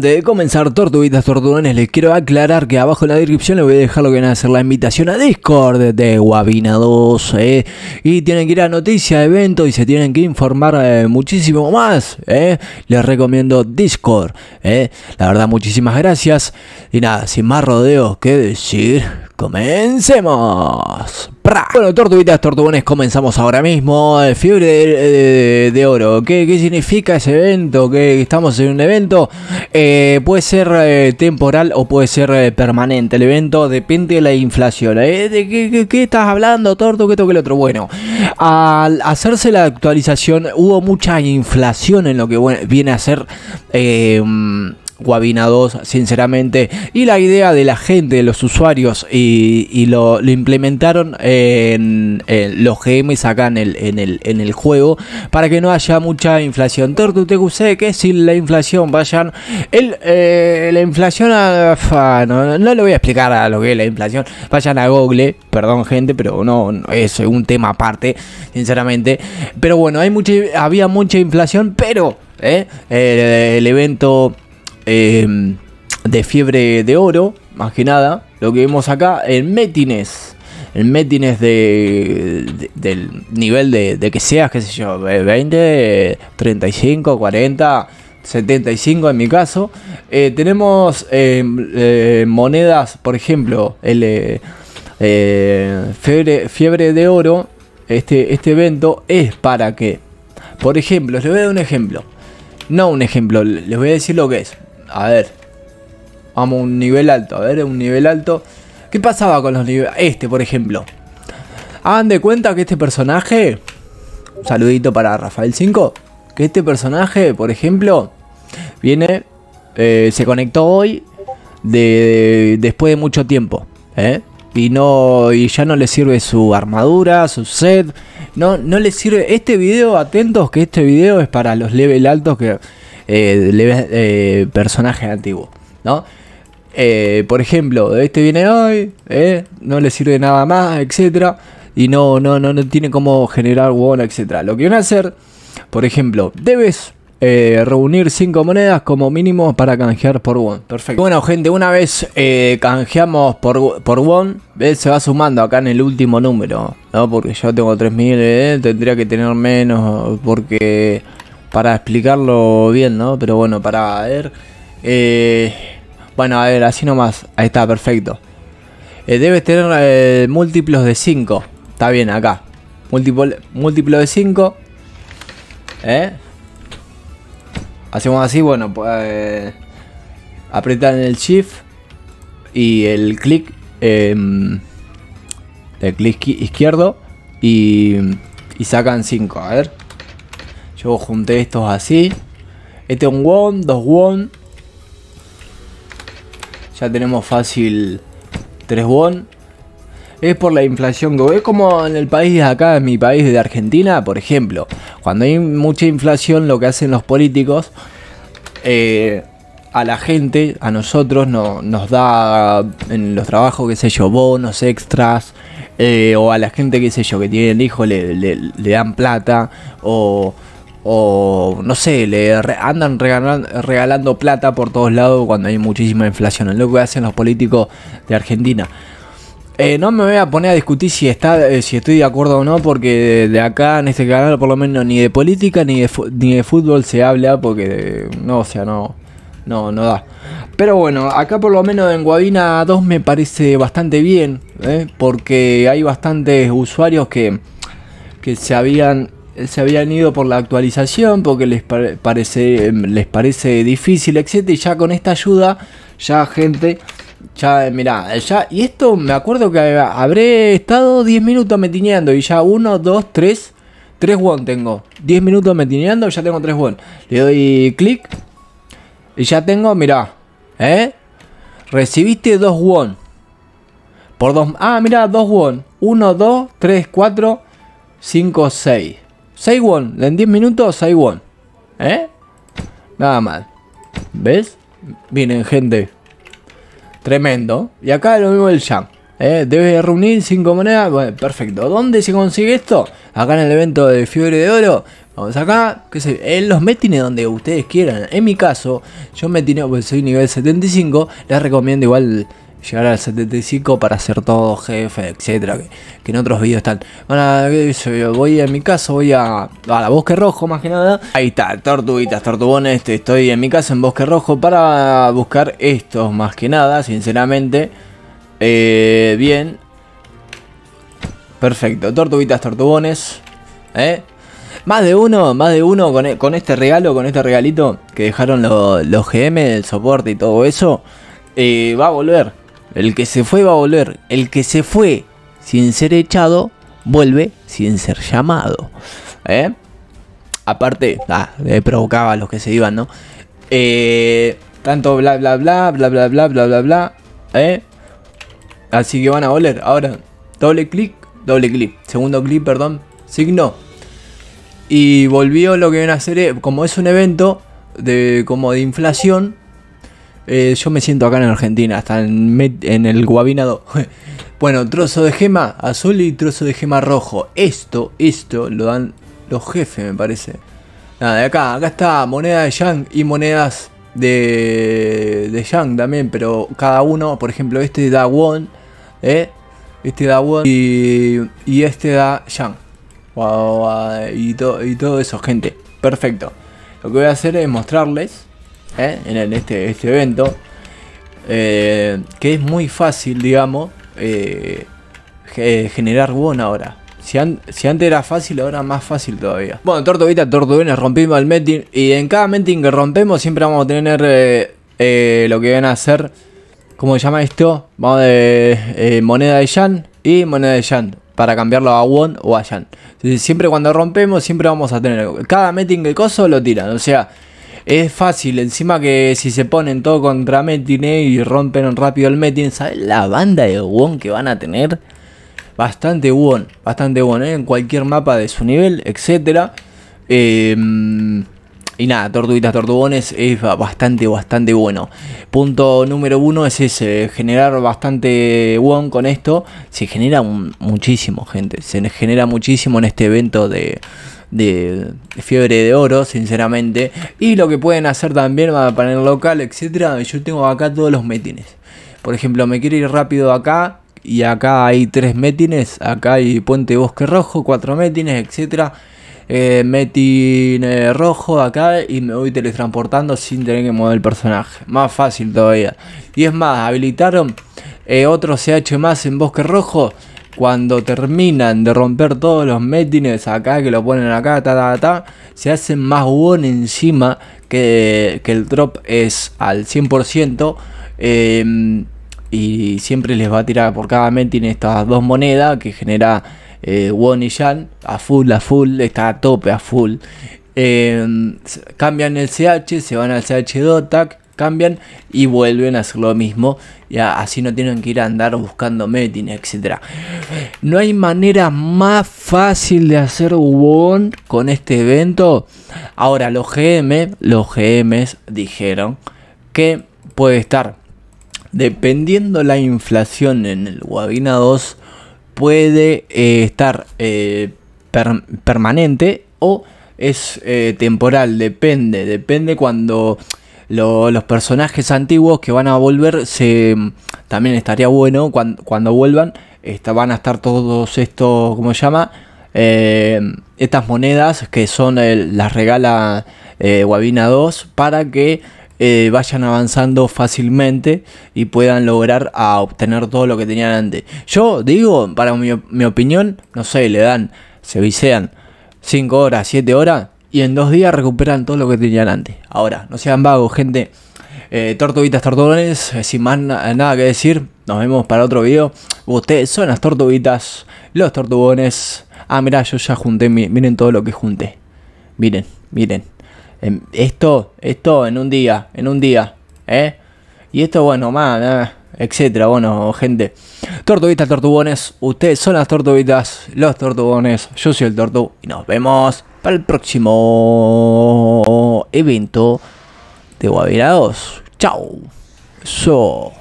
de comenzar tortuguitas tortugones les quiero aclarar que abajo en la descripción les voy a dejar lo que van a hacer la invitación a Discord de guabina 2 eh. y tienen que ir a noticias, eventos y se tienen que informar eh, muchísimo más eh. les recomiendo Discord la verdad muchísimas gracias y nada, sin más rodeos que decir, comencemos bueno, tortuguitas, tortugones, comenzamos ahora mismo. Eh, fiebre de, eh, oro. ¿Qué, significa ese evento? Que estamos en un evento. Eh, puede ser temporal o puede ser permanente. El evento depende de la inflación. ¿De qué, estás hablando, torto? ¿Qué toque el otro? Bueno, al hacerse la actualización hubo mucha inflación en lo que viene a ser Coabina 2, sinceramente. Y la idea de la gente, de los usuarios, y, lo, implementaron en, los GMs acá en el, en, el, juego para que no haya mucha inflación. Tortu guste que sin la inflación vayan. El, eh, la inflación, no, le voy a explicar a lo que es la inflación. Vayan a Google, perdón, gente, pero no, es un tema aparte, sinceramente. Pero bueno, hay había mucha inflación, pero. Eh, el evento Em, de fiebre de oro, más que nada, lo que vemos acá en Metines. El Metines de, del nivel de, que sea qué sé yo, 20, 35, 40, 75 en mi caso. Eh, tenemos em, eh, monedas, por ejemplo, el eh, fiebre, fiebre de oro. Este, este evento es para que, por ejemplo, les voy a dar un ejemplo. No un ejemplo, les voy a decir lo que es. A ver. Vamos a un nivel alto. A ver, un nivel alto. ¿Qué pasaba con los niveles? Este, por ejemplo. Hagan de cuenta que este personaje... Un saludito para Rafael 5. Que este personaje, por ejemplo, viene... Eh, se conectó hoy de, después de mucho tiempo. ¿eh? Y, no, y ya no le sirve su armadura, su set. No, no le sirve... Este video, atentos, que este video es para los level altos que eh, eh antiguo ¿no? Eh, por ejemplo, este viene hoy, eh, no le sirve nada más, etcétera, y no, no, no, no tiene como generar won, etcétera. Lo que van a hacer, por ejemplo, debes reunir 5 monedas como mínimo para canjear por won. Perfecto. Bueno, gente, una vez canjeamos por, por won, se va sumando acá en el último número, ¿no? Porque yo tengo 3000, tendría que tener menos porque para explicarlo bien, ¿no? Pero bueno, para ver... Eh, bueno, a ver, así nomás. Ahí está, perfecto. Eh, debes tener eh, múltiplos de 5. Está bien, acá. Múltiplo, múltiplo de 5. Hacemos así, bueno, pues, eh, apretan el shift y el clic, em, el clic izquierdo y, y sacan 5. A ver. Yo junté estos así. Este un won, dos won. Ya tenemos fácil tres won. Es por la inflación, es como en el país de acá, en mi país de Argentina, por ejemplo. Cuando hay mucha inflación, lo que hacen los políticos, eh, a la gente, a nosotros, no, nos da en los trabajos, qué sé yo, bonos extras, eh, o a la gente, qué sé yo, que tiene el hijo, le, le dan plata, o o no sé, le andan regalando plata por todos lados cuando hay muchísima inflación. Es lo que hacen los políticos de Argentina. Eh, no me voy a poner a discutir si, está, eh, si estoy de acuerdo o no, porque de, acá en este canal por lo menos ni de política ni de, ni de fútbol se habla, porque no, o sea, no, no, no da. Pero bueno, acá por lo menos en Guadina 2 me parece bastante bien, ¿eh? porque hay bastantes usuarios que, que se habían se habían ido por la actualización porque les, parece, em, les parece difícil, etc. Y ya con esta ayuda, ya gente, ya mirá, ya, y esto me acuerdo que habré estado 10 minutos metineando y ya 1, 2, 3, 3 won tengo. 10 minutos metineando, ya tengo 3 won. Le doy clic y ya tengo, mirá, ¿eh? Recibiste 2 won. Por dos, ah, mira, 2 won. 1, 2, 3, 4, 5, 6. 6 En 10 minutos, 6 ¿Eh? Nada mal. ¿Ves? vienen gente. Tremendo. Y acá lo mismo el Jam. ¿eh? Debe reunir 5 monedas. Bueno, perfecto. ¿Dónde se consigue esto? Acá en el evento de Fiebre de Oro. Vamos acá, que se, en los metines donde ustedes quieran. En mi caso, yo metine, pues soy nivel 75. Les recomiendo igual llegar al 75 para ser todo jefe, etcétera, que, en otros vídeos están. bueno, voy en mi casa, voy a, a la Bosque Rojo más que nada. Ahí está, tortuguitas, tortubones, este, estoy en mi casa en Bosque Rojo para buscar estos más que nada, sinceramente. Eh, bien. Perfecto, tortuguitas, tortubones. ¿eh? Más de uno, más de uno con, este regalo, con este regalito que dejaron los GM, el soporte y todo eso, eh, va a volver. El que se fue va a volver. El que se fue sin ser echado, vuelve sin ser llamado. ¿Eh? Aparte, ah, provocaba a los que se iban, ¿no? Eh, tanto bla bla bla, bla bla bla, bla bla bla. ¿eh? Así que van a volver. Ahora, doble clic, doble clic. Segundo clic, perdón. Signo. Y volvió lo que van a hacer, como es un evento de como de inflación, eh, yo me siento acá en Argentina, hasta en, el guabinado. bueno, trozo de gema azul y trozo de gema rojo. Esto, esto lo dan los jefes, me parece. Nada, de acá, acá está moneda de Yang y monedas de, de Yang también, pero cada uno, por ejemplo, este da Won, ¿eh? este da Won y, y este da Yang. Wow, y, y todo eso, gente. Perfecto. Lo que voy a hacer es mostrarles ¿eh? en, este, este, evento. Eh, que es muy fácil, digamos, eh, generar won ahora. Si, antes era fácil, ahora más fácil todavía. Bueno, torto tortuguines, rompimos el meeting. Y en cada meeting que rompemos siempre vamos a tener lo que van a hacer. ¿Cómo se llama esto? Vamos de moneda de Yan y moneda de Yan para cambiarlo a Won o a Yan. Siempre cuando rompemos, siempre vamos a tener. Cada meeting que coso lo tiran. O sea, es fácil, encima que si se ponen todo contra Metine eh, y rompen rápido el Metin ¿sabes la banda de Won que van a tener? Bastante Won, bastante Won, eh, en cualquier mapa de su nivel, etc. Em, y nada, tortuguitas, tortugones es bastante, bastante bueno. Punto número uno es ese, generar bastante Won con esto. Se genera muchísimo, gente. Se genera muchísimo en este evento de de fiebre de oro, sinceramente. Y lo que pueden hacer también para poner local, etcétera. Yo tengo acá todos los metines. Por ejemplo, me quiero ir rápido acá. Y acá hay tres metines. Acá hay Puente Bosque Rojo, cuatro metines, etcétera. Eh, metin eh, rojo acá y me voy teletransportando sin tener que mover el personaje. Más fácil todavía. Y es más, habilitaron eh, otro CH más en Bosque Rojo cuando terminan de romper todos los metines acá, que lo ponen acá, ta, ta, se hacen más won encima que, el drop es al 100%. Em, y siempre les va a tirar por cada metin estas dos monedas que genera eh, Won y Yan a full, a full, está a tope, a full. Em, cambian el CH, se van al CH Dotac cambian y vuelven a hacer lo mismo. Y así no tienen que ir a andar buscando meeting, etcétera No hay manera más fácil de hacer won con este evento. Ahora, los GM, los GMs dijeron que puede estar, dependiendo la inflación en el Wabina 2, puede eh, estar eh, permanente o es eh, temporal, depende, depende cuando los personajes antiguos que van a volver, se, mm, también estaría bueno cuando, vuelvan, van a estar todos estos, ¿cómo se llama? Eh, estas monedas que son las regala eh, Guavina 2 para que eh, vayan avanzando fácilmente y puedan lograr a obtener todo lo que tenían antes. Yo digo, para mi, mi opinión, no sé, le dan, se visean 5 horas, 7 horas, y en dos días recuperan todo lo que tenían antes. Ahora, no sean vagos, gente. Eh, tortuguitas, tortugones. Eh, sin más nada que decir, nos vemos para otro video. Ustedes son las tortuguitas, los tortugones. Ah, mirá, yo ya junté, miren todo lo que junté. Miren, miren. Em, esto, esto en un día, en un día, ¿eh? Y esto, bueno, más, etcétera. Bueno, gente. Tortuguitas, tortugones, ustedes son las tortuguitas, los tortugones. Yo soy el tortu y nos vemos para el próximo evento de Guavira 2. Chao. So.